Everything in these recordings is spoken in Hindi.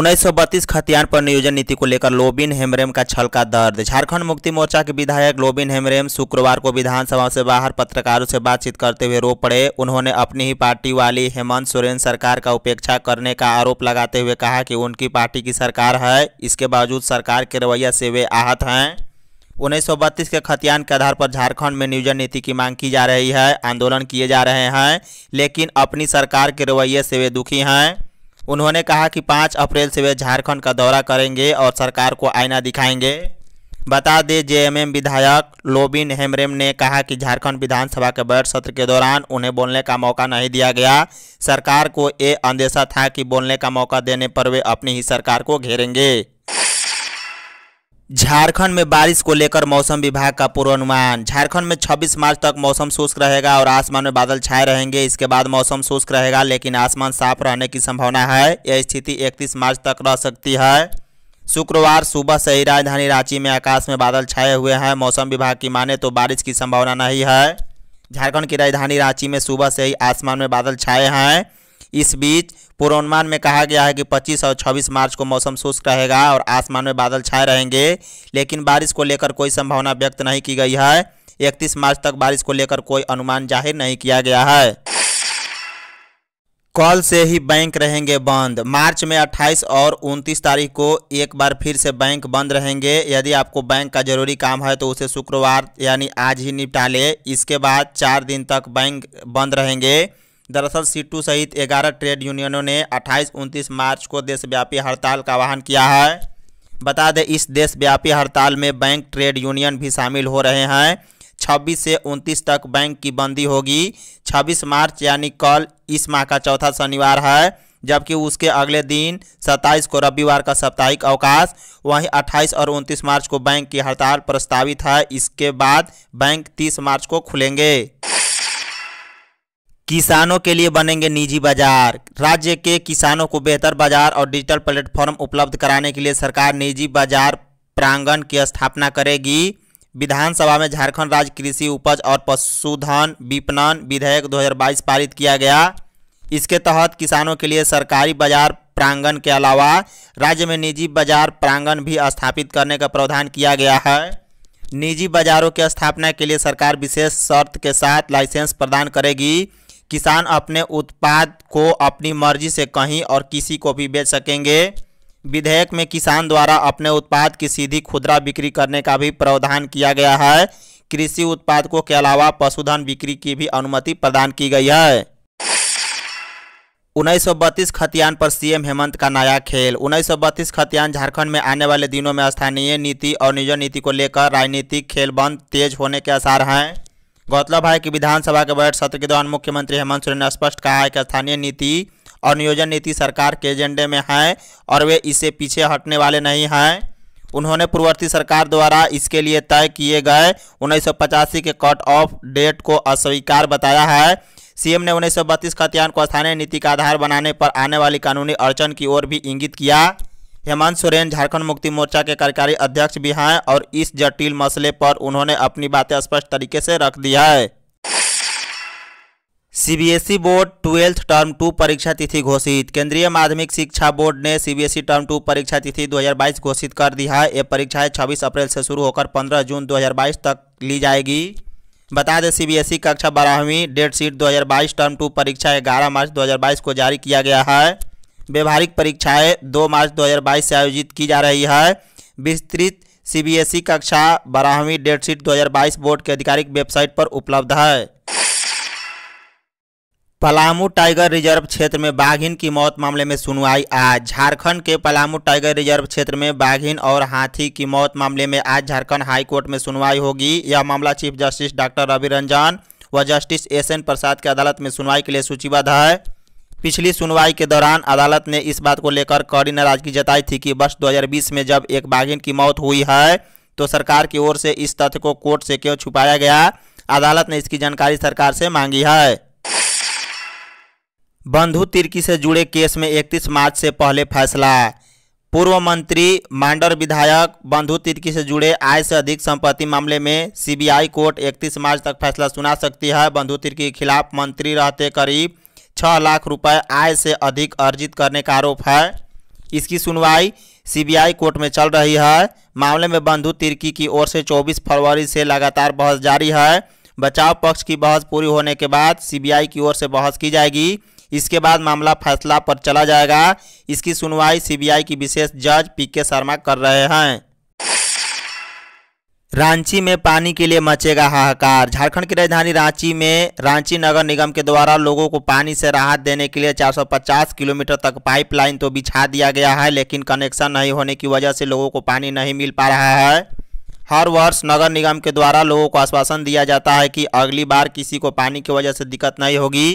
उन्नीस खतियान पर नियोजन नीति को लेकर लोबिन हेमरेम का छलका दर्द झारखंड मुक्ति मोर्चा के विधायक लोबिन हेमरेम शुक्रवार को विधानसभा से बाहर पत्रकारों से बातचीत करते हुए रो पड़े उन्होंने अपनी ही पार्टी वाली हेमंत सोरेन सरकार का उपेक्षा करने का आरोप लगाते हुए कहा कि उनकी पार्टी की सरकार है इसके बावजूद सरकार के रवैया से वे आहत हैं उन्नीस के खतियान के आधार पर झारखंड में नियोजन नीति की मांग की जा रही है आंदोलन किए जा रहे हैं लेकिन अपनी सरकार के रवैये से वे दुखी हैं उन्होंने कहा कि पाँच अप्रैल से वे झारखंड का दौरा करेंगे और सरकार को आईना दिखाएंगे बता दें जेएमएम विधायक लोबिन हेमरेम ने कहा कि झारखंड विधानसभा के बजट सत्र के दौरान उन्हें बोलने का मौका नहीं दिया गया सरकार को ये अंदेशा था कि बोलने का मौका देने पर वे अपनी ही सरकार को घेरेंगे झारखंड में बारिश को लेकर मौसम विभाग का पूर्वानुमान झारखंड में 26 मार्च तक मौसम शुष्क रहेगा और आसमान में बादल छाए रहेंगे इसके बाद मौसम शुष्क रहेगा लेकिन आसमान साफ रहने की संभावना है यह स्थिति 31 मार्च तक रह सकती है शुक्रवार सुबह से ही राजधानी रांची में आकाश में बादल छाए हुए हैं मौसम विभाग की माने तो बारिश की संभावना नहीं है झारखंड की राजधानी रांची में सुबह से ही आसमान में बादल छाए हैं इस बीच पूर्वानुमान में कहा गया है कि 25 और 26 मार्च को मौसम शुष्क रहेगा और आसमान में बादल छाए रहेंगे लेकिन बारिश को लेकर कोई संभावना व्यक्त नहीं की गई है इकतीस मार्च तक बारिश को लेकर कोई अनुमान जाहिर नहीं किया गया है कल से ही बैंक रहेंगे बंद मार्च में 28 और 29 तारीख को एक बार फिर से बैंक बंद रहेंगे यदि आपको बैंक का जरूरी काम है तो उसे शुक्रवार यानी आज ही निपटा ले इसके बाद चार दिन तक बैंक बंद रहेंगे दरअसल सीटू सहित 11 ट्रेड यूनियनों ने 28-29 मार्च को देशव्यापी हड़ताल का आह्वान किया है बता दें इस देशव्यापी हड़ताल में बैंक ट्रेड यूनियन भी शामिल हो रहे हैं 26 से 29 तक बैंक की बंदी होगी 26 मार्च यानी कल इस माह का चौथा शनिवार है जबकि उसके अगले दिन 27 को रविवार का साप्ताहिक अवकाश वहीं 28 और 29 मार्च को बैंक की हड़ताल प्रस्तावित है इसके बाद बैंक 30 मार्च को खुलेंगे किसानों के लिए बनेंगे निजी बाजार राज्य के किसानों को बेहतर बाजार और डिजिटल प्लेटफॉर्म उपलब्ध कराने के लिए सरकार निजी बाजार प्रांगण की स्थापना करेगी विधानसभा में झारखंड राज्य कृषि उपज और पशुधन विपणन विधेयक 2022 पारित किया गया इसके तहत किसानों के लिए सरकारी बाजार प्रांगण के अलावा राज्य में निजी बाजार प्रांगण भी स्थापित करने का प्रावधान किया गया है निजी बाजारों की स्थापना के लिए सरकार विशेष शर्त के साथ लाइसेंस प्रदान करेगी किसान अपने उत्पाद को अपनी मर्जी से कहीं और किसी को भी बेच सकेंगे विधेयक में किसान द्वारा अपने उत्पाद की सीधी खुदरा बिक्री करने का भी प्रावधान किया गया है कृषि उत्पादकों के अलावा पशुधन बिक्री की भी अनुमति प्रदान की गई है उन्नीस सौ बत्तीस खतियान पर सीएम हेमंत का नया खेल उन्नीस सौ बत्तीस खतियान झारखंड में आने वाले दिनों में स्थानीय नीति और निजी नीति को लेकर राजनीतिक खेल बंद तेज होने के आसार हैं गौरतलब है कि विधानसभा के बजट सत्र के दौरान मुख्यमंत्री हेमंत सोरेन ने स्पष्ट कहा है कि स्थानीय नीति और नियोजन नीति सरकार के एजेंडे में है और वे इसे पीछे हटने वाले नहीं हैं उन्होंने पूर्ववर्ती सरकार द्वारा इसके लिए तय किए गए उन्नीस के कट ऑफ डेट को अस्वीकार बताया है सीएम ने उन्नीस सौ बत्तीस को स्थानीय नीति का आधार बनाने पर आने वाली कानूनी अड़चन की ओर भी इंगित किया हेमंत सोरेन झारखंड मुक्ति मोर्चा के कार्यकारी अध्यक्ष भी हैं और इस जटिल मसले पर उन्होंने अपनी बातें स्पष्ट तरीके से रख दिया है CBSE board twelfth term two परीक्षा तिथि घोषित केंद्रीय माध्यमिक शिक्षा बोर्ड ने सीबीएसई टर्म टू परीक्षा तिथि 2022 घोषित कर दी है ये परीक्षाएं 26 अप्रैल से शुरू होकर 15 जून 2022 तक ली जाएगी बता दें सीबीएसई कक्षा बारहवीं डेट शीट 2022 टर्म टू परीक्षा 11 मार्च 2022 को जारी किया गया है व्यवहारिक परीक्षाएं 2 मार्च 2022 से आयोजित की जा रही है विस्तृत सीबीएसई कक्षा बारहवीं डेटशीट 2022 बोर्ड की आधिकारिक वेबसाइट पर उपलब्ध है पलामू टाइगर रिजर्व क्षेत्र में बाघिन की मौत मामले में सुनवाई आज झारखंड के पलामू टाइगर रिजर्व क्षेत्र में बाघिन और हाथी की मौत मामले में आज झारखंड हाई कोर्ट में सुनवाई होगी यह मामला chief justice doctor Ravi Ranjan व जस्टिस एस एन प्रसाद की अदालत में सुनवाई के लिए सूचीबद्ध है पिछली सुनवाई के दौरान अदालत ने इस बात को लेकर कड़ी नाराजगी जताई थी कि वर्ष 2020 में जब एक बाघिन की मौत हुई है तो सरकार की ओर से इस तथ्य को कोर्ट से क्यों छुपाया गया अदालत ने इसकी जानकारी सरकार से मांगी है बंधु तिर्की से जुड़े केस में 31 मार्च से पहले फैसला पूर्व मंत्री मांडर विधायक बंधु तिर्की से जुड़े आय से अधिक संपत्ति मामले में सीबीआई कोर्ट 31 मार्च तक फैसला सुना सकती है बंधु तिर्की के खिलाफ मंत्री रहते करीब छः लाख रुपए आय से अधिक अर्जित करने का आरोप है इसकी सुनवाई सीबीआई कोर्ट में चल रही है मामले में बंधु तिर्की की ओर से 24 फरवरी से लगातार बहस जारी है बचाव पक्ष की बहस पूरी होने के बाद सीबीआई की ओर से बहस की जाएगी इसके बाद मामला फैसला पर चला जाएगा इसकी सुनवाई सीबीआई की विशेष जज पी के शर्मा कर रहे हैं रांची में पानी के लिए मचेगा हाहाकार झारखंड की राजधानी रांची में रांची नगर निगम के द्वारा लोगों को पानी से राहत देने के लिए 450 किलोमीटर तक पाइपलाइन तो बिछा दिया गया है लेकिन कनेक्शन नहीं होने की वजह से लोगों को पानी नहीं मिल पा रहा है हर वर्ष नगर निगम के द्वारा लोगों को आश्वासन दिया जाता है कि अगली बार किसी को पानी की वजह से दिक्कत नहीं होगी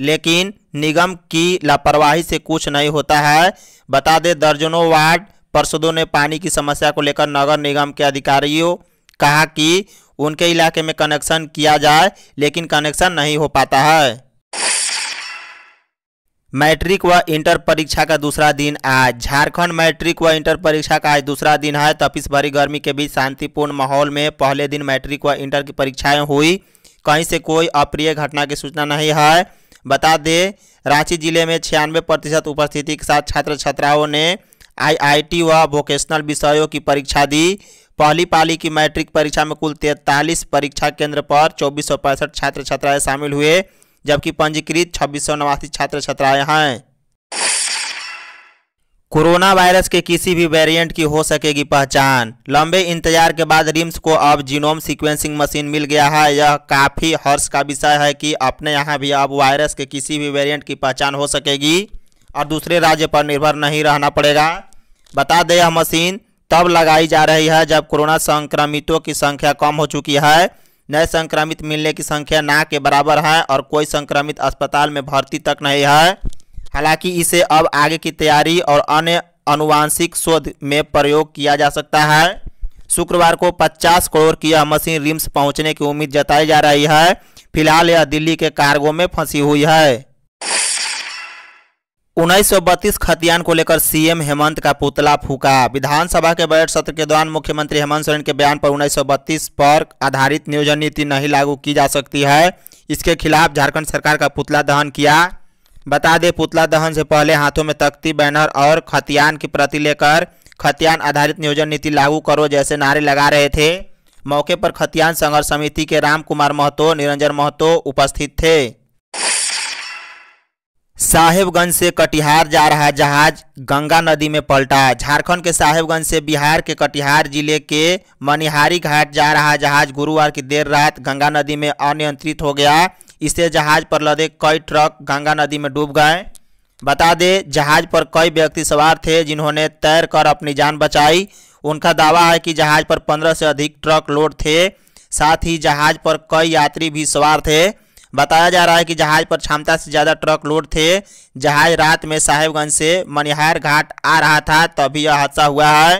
लेकिन निगम की लापरवाही से कुछ नहीं होता है बता दें दर्जनों वार्ड पार्षदों ने पानी की समस्या को लेकर नगर निगम के अधिकारियों कहा कि उनके इलाके में कनेक्शन किया जाए लेकिन कनेक्शन नहीं हो पाता है मैट्रिक व इंटर परीक्षा का दूसरा दिन आज झारखंड मैट्रिक व इंटर परीक्षा का आज दूसरा दिन है तपिस भरी गर्मी के बीच शांतिपूर्ण माहौल में पहले दिन मैट्रिक व इंटर की परीक्षाएं हुई कहीं से कोई अप्रिय घटना की सूचना नहीं है बता दें रांची जिले में छियानवे प्रतिशत उपस्थिति के साथ छात्र छात्राओं ने आईआईटी व वोकेशनल विषयों की परीक्षा दी पहली पाली की मैट्रिक परीक्षा में कुल तैंतालीस परीक्षा केंद्र पर चौबीस सौ पैंसठ छात्र छात्राएं शामिल हुए जबकि पंजीकृत छब्बीस सौ नवासी छात्र छात्राएं हैं कोरोना वायरस के किसी भी वेरिएंट की हो सकेगी पहचान लंबे इंतजार के बाद रिम्स को अब जीनोम सीक्वेंसिंग मशीन मिल गया है यह काफ़ी हर्ष का विषय है कि अपने यहाँ भी अब वायरस के किसी भी वेरिएंट की पहचान हो सकेगी और दूसरे राज्य पर निर्भर नहीं रहना पड़ेगा बता दें यह मशीन तब लगाई जा रही है जब कोरोना संक्रमितों की संख्या कम हो चुकी है नए संक्रमित मिलने की संख्या ना के बराबर है और कोई संक्रमित अस्पताल में भर्ती तक नहीं है हालांकि इसे अब आगे की तैयारी और अन्य अनुवांशिक शोध में प्रयोग किया जा सकता है शुक्रवार को 50 करोड़ की यह मशीन रिम्स पहुंचने की उम्मीद जताई जा रही है फिलहाल यह दिल्ली के कार्गो में फंसी हुई है उन्नीस सौ बत्तीस खतियान को लेकर सीएम हेमंत का पुतला फूका विधानसभा के बजट सत्र के दौरान मुख्यमंत्री हेमंत सोरेन के बयान पर उन्नीस सौ बत्तीस पर आधारित नियोजन नीति नहीं लागू की जा सकती है इसके खिलाफ झारखंड सरकार का पुतला दहन किया बता दें पुतला दहन से पहले हाथों में तख्ती बैनर और खतियान की प्रति लेकर खतियान आधारित नियोजन नीति लागू करो जैसे नारे लगा रहे थे मौके पर खतियान संघर्ष समिति के राम कुमार महतो निरंजन महतो उपस्थित थे साहेबगंज से कटिहार जा रहा जहाज गंगा नदी में पलटा झारखंड के साहेबगंज से बिहार के कटिहार जिले के मनिहारी घाट जा रहा जहाज गुरुवार की देर रात गंगा नदी में अनियंत्रित हो गया इससे जहाज पर लदे कई ट्रक गंगा नदी में डूब गए बता दें जहाज पर कई व्यक्ति सवार थे जिन्होंने तैर कर अपनी जान बचाई उनका दावा है कि जहाज पर पंद्रह से अधिक ट्रक लोड थे साथ ही जहाज पर कई यात्री भी सवार थे बताया जा रहा है कि जहाज पर क्षमता से ज़्यादा ट्रक लोड थे जहाज रात में साहेबगंज से मनिहार घाट आ रहा था तभी यह हादसा हुआ है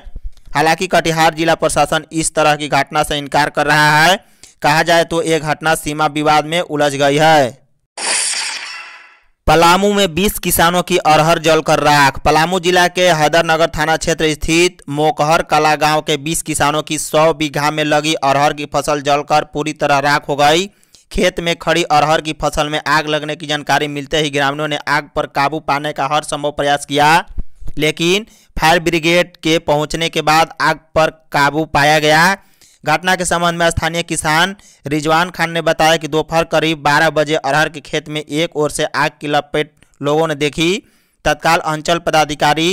हालांकि कटिहार जिला प्रशासन इस तरह की घटना से इनकार कर रहा है कहा जाए तो यह घटना सीमा विवाद में उलझ गई है पलामू में 20 किसानों की अरहर जलकर राख पलामू जिला के हैदरनगर थाना क्षेत्र स्थित मोकहर कला गांव के 20 किसानों की 100 बीघा में लगी अरहर की फसल जलकर पूरी तरह राख हो गई खेत में खड़ी अरहर की फसल में आग लगने की जानकारी मिलते ही ग्रामीणों ने आग पर काबू पाने का हर संभव प्रयास किया लेकिन फायर ब्रिगेड के पहुंचने के बाद आग पर काबू पाया गया घटना के संबंध में स्थानीय किसान रिजवान खान ने बताया कि दोपहर करीब 12 बजे अरहर के खेत में एक ओर से आग की लपेट लोगों ने देखी तत्काल अंचल पदाधिकारी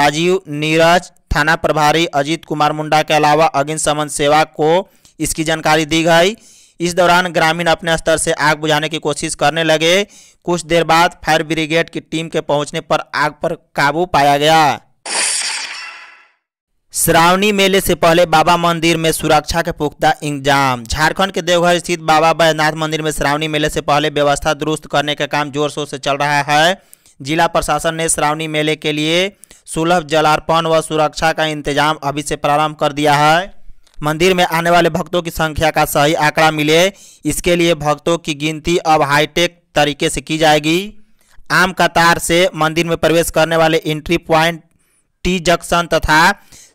राजीव नीरज थाना प्रभारी अजीत कुमार मुंडा के अलावा अग्निशमन सेवा को इसकी जानकारी दी गई इस दौरान ग्रामीण अपने स्तर से आग बुझाने की कोशिश करने लगे कुछ देर बाद फायर ब्रिगेड की टीम के पहुंचने पर आग पर काबू पाया गया श्रावणी मेले से पहले बाबा मंदिर में सुरक्षा के पुख्ता इंतजाम झारखंड के देवघर स्थित बाबा बैद्यनाथ मंदिर में श्रावणी मेले से पहले व्यवस्था दुरुस्त करने का काम जोर शोर से चल रहा है जिला प्रशासन ने श्रावणी मेले के लिए सुलभ जलार्पण व सुरक्षा का इंतजाम अभी से प्रारंभ कर दिया है मंदिर में आने वाले भक्तों की संख्या का सही आंकड़ा मिले इसके लिए भक्तों की गिनती अब हाईटेक तरीके से की जाएगी आम कतार से मंदिर में प्रवेश करने वाले एंट्री पॉइंट टी जंक्शन तथा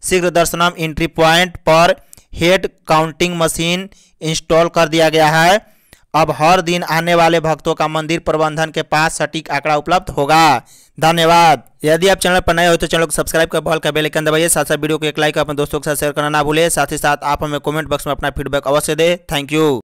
शीघ्र दर्शनम एंट्री पॉइंट पर हेड काउंटिंग मशीन इंस्टॉल कर दिया गया है अब हर दिन आने वाले भक्तों का मंदिर प्रबंधन के पास सटीक आंकड़ा उपलब्ध होगा धन्यवाद यदि आप चैनल पर नए हो तो चैनल को सब्सक्राइब कर बॉल का बेल आइकन दबाइए साथ साथ वीडियो को एक लाइक अपने दोस्तों के साथ शेयर करना ना भूले साथ ही साथ आप हमें कमेंट बॉक्स में अपना फीडबैक अवश्य दे थैंक यू